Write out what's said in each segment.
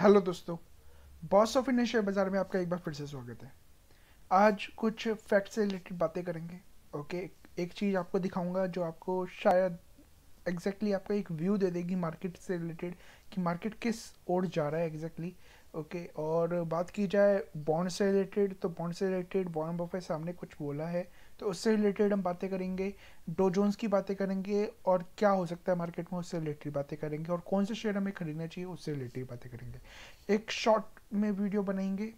hello दोस्तों boss of India share बाज़ार में आपका एक बार फिर से स्वागत है आज कुछ फैक्ट से रिलेटेड बातें करेंगे ओके एक चीज़ आपको दिखाऊंगा जो आपको शायद एग्जैक्टली exactly आपको एक व्यू दे देगी मार्केट से रिलेटेड कि मार्केट किस ओर जा रहा है एग्जैक्टली exactly, ओके okay, और बात की जाए बॉन्ड से रिलेटेड तो बॉन्ड से रिलेटेड बॉन्ड बफे सामने कुछ बोला है तो उससे रिलेटेड हम बातें करेंगे डो जोन्स की बातें करेंगे और क्या हो सकता है मार्केट में उससे रिलेटेड बातें करेंगे और कौन से शेयर हमें खरीदना चाहिए उससे रिलेटेड बातें करेंगे एक शॉर्ट में वीडियो बनाएंगे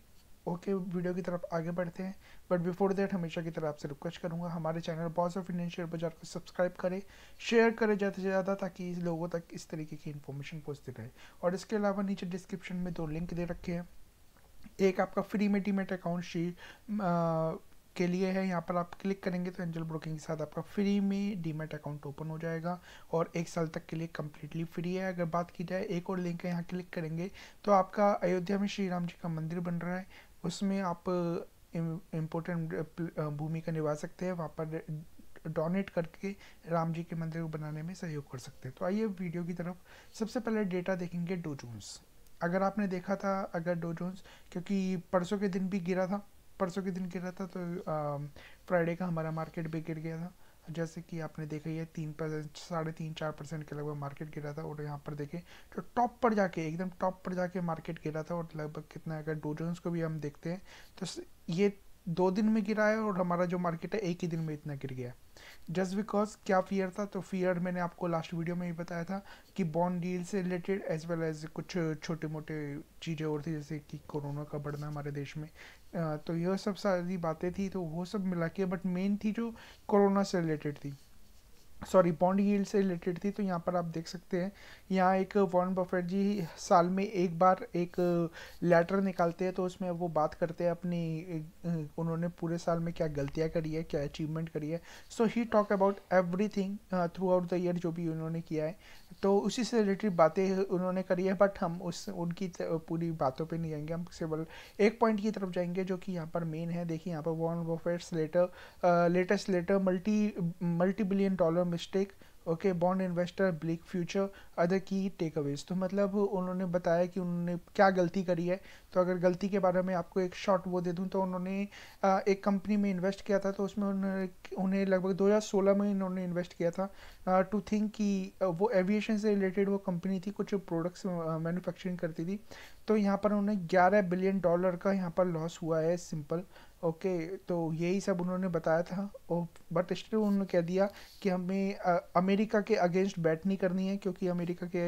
ओके वीडियो की तरफ आगे बढ़ते हैं बट बिफोर दैट हमेशा की तरह आपसे रिक्वेस्ट करूंगा हमारे channel boss of Indian share बाजार को सब्सक्राइब करें शेयर करें ज़्यादा से ज़्यादा ताकि लोगों तक इस तरीके की इन्फॉर्मेशन पहुँचती रहे और इसके अलावा नीचे डिस्क्रिप्शन में दो लिंक दे रखे हैं एक आपका फ्री में डीमेट अकाउंट शी के लिए है यहाँ पर आप क्लिक करेंगे तो एंजल ब्रोकिंग के साथ आपका फ्री में डीमेट अकाउंट ओपन हो जाएगा और एक साल तक के लिए कम्प्लीटली फ्री है अगर बात की जाए एक और लिंक है यहाँ क्लिक करेंगे तो आपका अयोध्या में श्री राम जी का मंदिर बन रहा है उसमें आप इम्पोर्टेंट भूमिका निभा सकते हैं वहाँ पर डोनेट करके राम जी के मंदिर को बनाने में सहयोग कर सकते हैं तो आइए वीडियो की तरफ सबसे पहले डेटा देखेंगे डो जोन्स अगर आपने देखा था अगर डो जोन्स क्योंकि परसों के दिन भी गिरा था परसों के दिन गिरा था तो फ्राइडे का हमारा मार्केट भी गिर गया था जैसे कि आपने देखा ये तीन परसेंट साढ़े तीन चार परसेंट के लगभग मार्केट गिरा था और यहाँ पर देखें तो टॉप पर जाके एकदम टॉप पर जाके मार्केट गिरा था और लगभग कितना अगर डो को भी हम देखते हैं तो ये दो दिन में गिरा है और हमारा जो मार्केट है एक ही दिन में इतना गिर गया है जस्ट बिकॉज क्या फियर था तो फियर मैंने आपको लास्ट वीडियो में ही बताया था कि बॉन्ड डील से रिलेटेड एज वेल एज कुछ छोटे मोटे चीज़ें और थी जैसे कि कोरोना का बढ़ना हमारे देश में तो यह सब सारी बातें थी तो वो सब मिला के बट मेन थी जो कोरोना से रिलेटेड थी सॉरी बॉन्ड यील्ड से रिलेटेड थी तो यहाँ पर आप देख सकते हैं यहाँ एक वॉर्न बफेट जी साल में एक बार एक लेटर निकालते हैं तो उसमें वो बात करते हैं अपनी उन्होंने पूरे साल में क्या गलतियाँ करी है क्या अचीवमेंट करी है so he talk about everything throughout the year जो भी उन्होंने किया है तो उसी से रिलेटेड बातें उन्होंने करी है बट हम उस उनकी पूरी बातों पर नहीं जाएंगे हम केवल एक पॉइंट की तरफ जाएंगे जो कि यहाँ पर मेन है देखिए यहाँ पर Warren Buffett's letter latest letter multi multi billion dollar mistake okay bond investor bleak future other key takeaways तो मतलब उन्होंने बताया कि उन्होंने क्या गलती करी है तो अगर गलती के बारे में आपको एक शॉर्ट वो दे दूं तो उन्होंने एक कंपनी में इन्वेस्ट किया था तो उसमें उन्होंने उन्हें लगभग 2016 में इन्होंने इन्वेस्ट किया था टू थिंक कि वो एविएशन से रिलेटेड वो कंपनी थी कुछ प्रोडक्ट्स मैन्युफैक्चरिंग करती थी तो यहाँ पर उन्हें ग्यारह बिलियन डॉलर का यहाँ पर लॉस हुआ है सिंपल ओके तो यही सब उन्होंने बताया था और बट स्टिल उन्होंने कह दिया कि हमें आ, अमेरिका के अगेंस्ट बैट नहीं करनी है क्योंकि अमेरिका के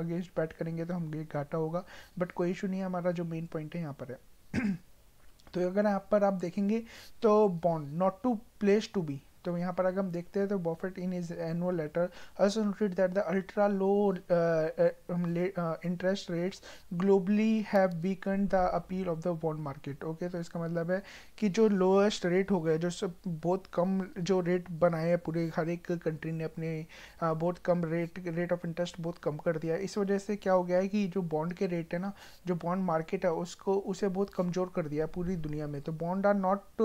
अगेंस्ट बैट करेंगे तो हमें घाटा होगा बट कोई इशू नहीं है हमारा जो मेन पॉइंट है यहाँ पर है तो अगर यहाँ पर आप देखेंगे तो bond not to place to be तो यहाँ पर अगर हम देखते हैं तो Buffett in his annual letter also noted that the ultra low interest rates globally have बीकन the appeal of the bond market okay तो इसका मतलब है कि जो लोएस्ट रेट हो गए जो बहुत कम जो रेट बनाए हैं पूरे हर एक कंट्री ने अपने uh, बहुत कम रेट रेट ऑफ इंटरेस्ट बहुत कम कर दिया इस वजह से क्या हो गया है कि जो बॉन्ड के रेट है ना जो बॉन्ड मार्केट है उसको उसे बहुत कमज़ोर कर दिया पूरी दुनिया में तो bond are not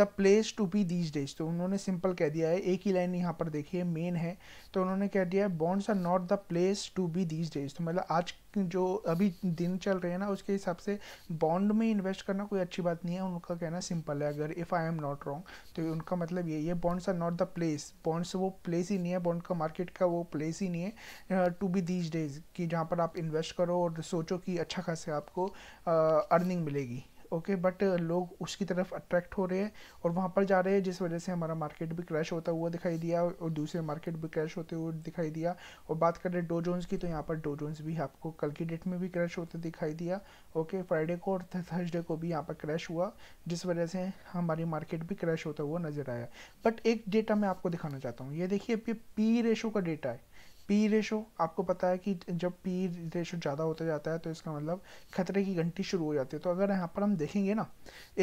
the place to be these days तो उन्होंने सिंपल सिंपल कह दिया है एक ही लाइन यहाँ पर देखिए मेन है तो उन्होंने कह दिया है bonds are not the place to be these days तो मतलब आज जो अभी दिन चल रहे हैं ना उसके हिसाब से बॉन्ड में इन्वेस्ट करना कोई अच्छी बात नहीं है उनका कहना सिंपल है अगर if I am not wrong तो उनका मतलब यही है bonds are not the place bonds वो प्लेस ही नहीं है बॉन्ड का मार्केट का वो प्लेस ही नहीं है टू बी दीज डेज कि जहाँ पर आप इन्वेस्ट करो और सोचो कि अच्छा खासा आपको अर्निंग uh, मिलेगी ओके बट uh, लोग उसकी तरफ अट्रैक्ट हो रहे हैं और वहाँ पर जा रहे हैं जिस वजह से हमारा मार्केट भी क्रैश होता हुआ दिखाई दिया और दूसरे मार्केट भी क्रैश होते हुए दिखाई दिया और बात कर डो जोन्स की तो यहाँ पर डो जोन्स भी आपको कल की डेट में भी क्रैश होते दिखाई दिया ओके फ्राइडे को और थर्सडे को भी यहाँ पर क्रैश हुआ जिस वजह से हमारी मार्केट भी क्रैश होता हुआ नज़र आया बट एक डेटा मैं आपको दिखाना चाहता हूँ ये देखिए पी रेशो का डेटा है पी रेशो आपको पता है कि जब पी रेशो ज़्यादा होता जाता है तो इसका मतलब खतरे की घंटी शुरू हो जाती है तो अगर यहाँ पर हम देखेंगे ना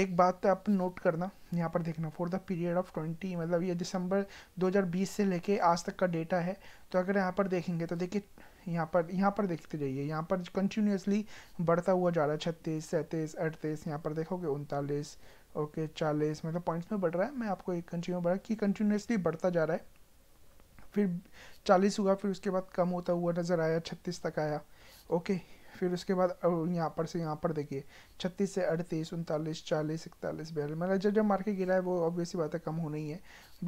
एक बात तो आप नोट करना यहाँ पर देखना for the period of twenty मतलब ये दिसंबर 2020 से लेके आज तक का डेटा है तो अगर यहाँ पर देखेंगे तो देखिए यहाँ पर यहाँ पर देखते जाइए यहाँ पर कंटिन्यूसली बढ़ता हुआ जा रहा है छत्तीस सैंतीस अड़तीस यहाँ पर देखोगे उनतालीस ओके चालीस मतलब पॉइंट्स में बढ़ रहा है मैं आपको एक कंटिन्यू बढ़ा कि कंटिन्यूसली बढ़ता जा रहा है फिर चालीस हुआ फिर उसके बाद कम होता हुआ नज़र आया छत्तीस तक आया ओके फिर उसके बाद यहाँ पर से यहाँ पर देखिए छत्तीस से अड़तीस उनतालीस चालीस इकतालीस बयालीस मतलब जब जब मार्केट गिरा है वो ऑब्वियसली बात है कम होना ही है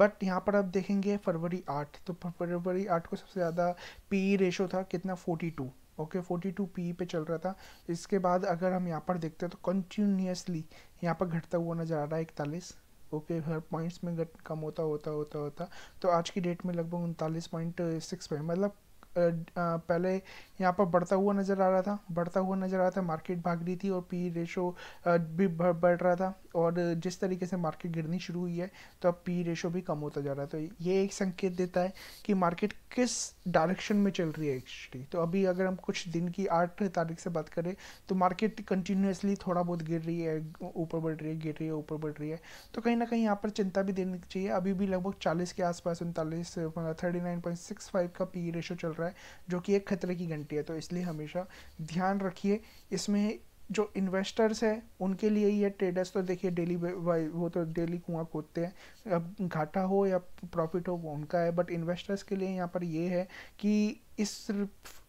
बट यहाँ पर आप देखेंगे फरवरी आठ तो फरवरी आठ को सबसे ज़्यादा पी रेशो e था कितना forty two okay forty two P पे चल रहा था इसके बाद अगर हम यहाँ पर देखते हैं तो कंटिन्यूसली यहाँ पर घटता हुआ नज़र आ रहा है इकतालीस ओके हर पॉइंट्स में घट कम होता होता होता होता तो आज की डेट में लगभग उनतालीस पॉइंट सिक्स पे मतलब पहले यहाँ पर बढ़ता हुआ नज़र आ रहा था बढ़ता हुआ नज़र आ रहा था मार्केट भाग रही थी और पी रेशो भी बढ़ रहा था और जिस तरीके से मार्केट गिरनी शुरू हुई है तो अब पी रेशो भी कम होता जा रहा है तो ये एक संकेत देता है कि मार्केट किस डायरेक्शन में चल रही है एक्चुअली तो अभी अगर हम कुछ दिन की आठ तारीख से बात करें तो मार्केट कंटिन्यूसली थोड़ा बहुत गिर रही है ऊपर बढ़ रही है गिर रही है ऊपर बढ़ रही है तो कहीं ना कहीं यहाँ पर चिंता भी देनी चाहिए अभी भी लगभग चालीस के आसपास उनतालीस मतलब thirty nine point six five का पी रेशो चल रहा है जो कि एक खतरे की घंटी है तो इसलिए हमेशा ध्यान रखिए इसमें जो इन्वेस्टर्स हैं उनके लिए ये ट्रेडर्स तो देखिए डेली वो तो डेली कुआं खोदते हैं अब घाटा हो या प्रॉफिट हो वो उनका है बट इन्वेस्टर्स के लिए यहाँ पर ये है कि इस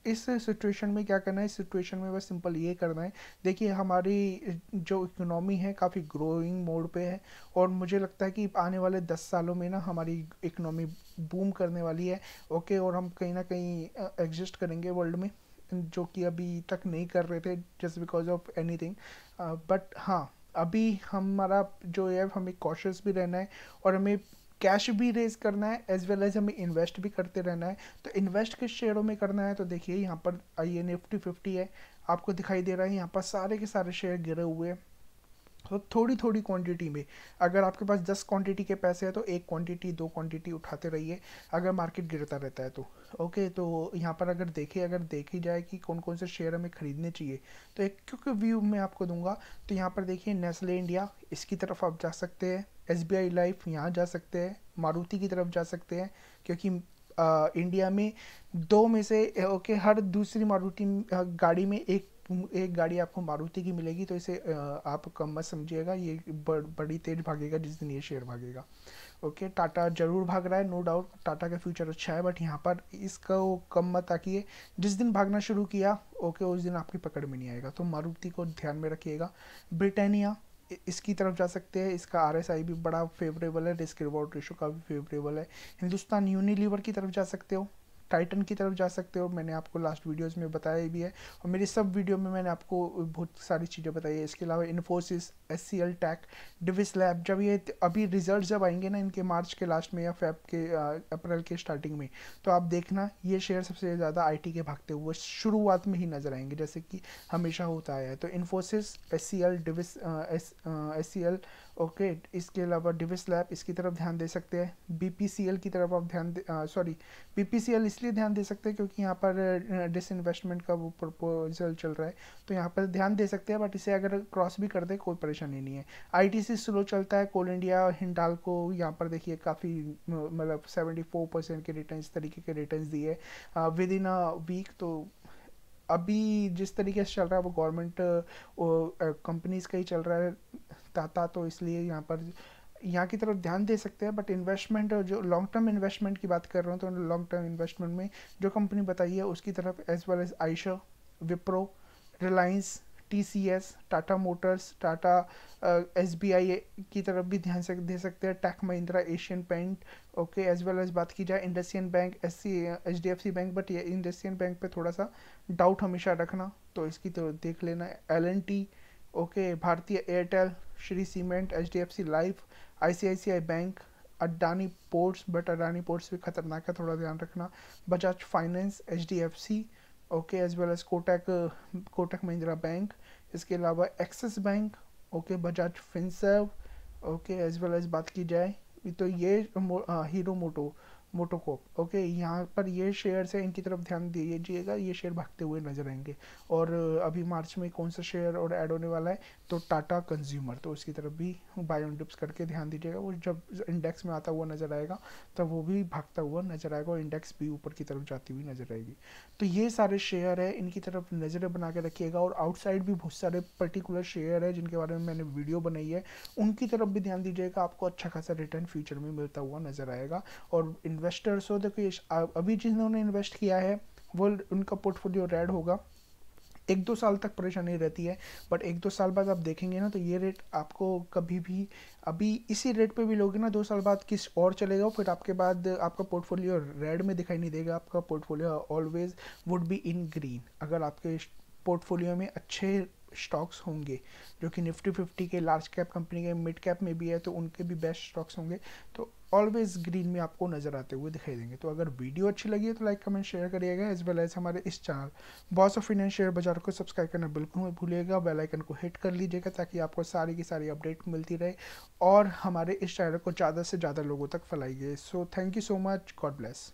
इस सिचुएशन में क्या करना है इस सिचुएशन में बस सिंपल ये करना है देखिए हमारी जो इकोनॉमी है काफ़ी ग्रोइंग मोड पे है और मुझे लगता है कि आने वाले दस सालों में ना हमारी इकोनॉमी बूम करने वाली है ओके और हम कहीं ना कहीं एग्जिस्ट करेंगे वर्ल्ड में जो कि अभी तक नहीं कर रहे थे just because of anything but हाँ अभी हमारा जो है हमें कॉशियस भी रहना है और हमें कैश भी रेज करना है एज वेल एज हमें इन्वेस्ट भी करते रहना है तो इन्वेस्ट किस शेयरों में करना है तो देखिए यहाँ पर आइए निफ्टी फिफ्टी है आपको दिखाई दे रहा है यहाँ पर सारे के सारे शेयर गिरे हुए हैं तो मतलब थोड़ी थोड़ी क्वांटिटी में अगर आपके पास दस क्वांटिटी के पैसे हैं तो एक क्वांटिटी दो क्वांटिटी उठाते रहिए अगर मार्केट गिरता रहता है तो ओके तो यहाँ पर अगर देखिए अगर देखी जाए कि कौन कौन से शेयर हमें ख़रीदने चाहिए तो एक क्योंकि व्यू मैं आपको दूंगा तो यहाँ पर देखिए नेस्ले इंडिया इसकी तरफ आप जा सकते हैं एस बी आई लाइफ यहाँ जा सकते हैं मारुति की तरफ जा सकते हैं क्योंकि आ, इंडिया में दो में से ओके हर दूसरी मारुति गाड़ी में एक एक गाड़ी आपको मारुति की मिलेगी तो इसे आप कम मत समझिएगा ये बड़ी तेज भागेगा जिस दिन ये शेयर भागेगा ओके टाटा जरूर भाग रहा है नो डाउट टाटा का फ्यूचर अच्छा है बट यहाँ पर इसका वो कम मत है जिस दिन भागना शुरू किया ओके उस दिन आपकी पकड़ में नहीं आएगा तो मारुति को ध्यान में रखिएगा ब्रिटानिया इसकी तरफ जा सकते हैं इसका आर भी बड़ा फेवरेबल है रिस्क रिवॉर्ड रेशो का भी फेवरेबल है हिंदुस्तान यूनिलीवर की तरफ जा सकते हो टाइटन की तरफ जा सकते हो मैंने आपको लास्ट वीडियोज़ में बताया भी है और मेरी सब वीडियो में मैंने आपको बहुत सारी चीज़ें बताई है इसके अलावा Infosys S C L tech Divi's lab जब ये अभी रिजल्ट जब आएंगे ना इनके मार्च के लास्ट में या फेब के अप्रैल के स्टार्टिंग में तो आप देखना ये शेयर सबसे ज़्यादा आई के भागते हुए शुरुआत में ही नज़र आएंगे जैसे कि हमेशा होता आया है तो Infosys S C L Divi's S C L okay इसके अलावा डिविस लैब इसकी तरफ ध्यान दे सकते हैं बी पी सी एल की तरफ आप ध्यान sorry B P C L इस इसलिए ध्यान दे सकते हैं क्योंकि यहाँ पर डिसइन्वेस्टमेंट का वो प्रपोजल चल रहा है तो यहाँ पर ध्यान दे सकते हैं बट इसे अगर क्रॉस भी कर दे कोई परेशानी नहीं है आईटीसी स्लो चलता है कोल इंडिया और हिंडाल को यहाँ पर देखिए काफ़ी मतलब सेवेंटी फोर परसेंट के रिटर्न तरीके के रिटर्न दिए विद इन अ वीक तो अभी जिस तरीके से चल रहा है वो गवर्नमेंट कंपनीज का ही चल रहा है टाटा तो इसलिए यहाँ पर यहाँ की तरफ ध्यान दे सकते हैं बट इन्वेस्टमेंट जो लॉन्ग टर्म इन्वेस्टमेंट की बात कर रहा हूँ तो लॉन्ग टर्म इन्वेस्टमेंट में जो कंपनी बताई है उसकी तरफ as well as Eicher Wipro Reliance T C S Tata motors Tata S B I की तरफ भी ध्यान से दे सकते हैं tech Mahindra Asian paint okay as well as बात की जाए IndusInd bank S C H D F C bank but ये इंडस्ट्रियन बैंक पे थोड़ा सा डाउट हमेशा रखना तो इसकी तो देख लेना L N T okay Bharti Airtel Shree cement H D F C life ICICI bank Adani ports but Adani ports भी खतरनाक है थोड़ा ध्यान रखना Bajaj finance H D F C okay as well as Kotak Kotak Mahindra bank इसके अलावा Axis bank okay Bajaj Finserv okay as well as बात की जाए तो ये हाँ, हीरो मोटो मोटोकोप ओके यहाँ पर ये शेयर्स हैं इनकी तरफ ध्यान दीजिएगा ये शेयर भागते हुए नजर आएंगे और अभी मार्च में कौन सा शेयर और ऐड होने वाला है तो टाटा कंज्यूमर तो उसकी तरफ भी बाय ऑन डिप्स करके ध्यान दीजिएगा वो जब इंडेक्स में आता हुआ नजर आएगा तब वो भी भागता हुआ नजर आएगा और इंडेक्स भी ऊपर की तरफ जाती हुई नजर आएगी तो ये सारे शेयर है इनकी तरफ नज़रें बना के रखिएगा और आउटसाइड भी बहुत सारे पर्टिकुलर शेयर है जिनके बारे में मैंने वीडियो बनाई है उनकी तरफ भी ध्यान दीजिएगा आपको अच्छा खासा रिटर्न फ्यूचर में मिलता हुआ नजर आएगा और इन इन्वेस्टर्स हो देखो अभी जिन्होंने इन्वेस्ट किया है वो उनका पोर्टफोलियो रेड होगा एक दो साल तक परेशानी रहती है बट एक दो साल बाद आप देखेंगे ना तो ये रेट आपको कभी भी अभी इसी रेट पे भी लोगे ना दो साल बाद किस और चलेगा फिर आपके बाद आपका पोर्टफोलियो रेड में दिखाई नहीं देगा आपका portfolio always would be in green अगर आपके पोर्टफोलियो में अच्छे स्टॉक्स होंगे जो कि निफ्टी फिफ्टी के लार्ज कैप कंपनी के मिड कैप में भी है तो उनके भी बेस्ट स्टॉक्स होंगे तो ऑलवेज ग्रीन में आपको नज़र आते हुए दिखाई देंगे तो अगर वीडियो अच्छी लगी है तो लाइक कमेंट शेयर करिएगा एज वेल एज हमारे इस channel boss of Indian share बाजार को सब्सक्राइब करना बिल्कुल मत भूलिएगा बेल आइकन को हिट कर लीजिएगा ताकि आपको सारी की सारी अपडेट मिलती रहे और हमारे इस चैनल को ज़्यादा से ज़्यादा लोगों तक फैलाइए so thank you so much God bless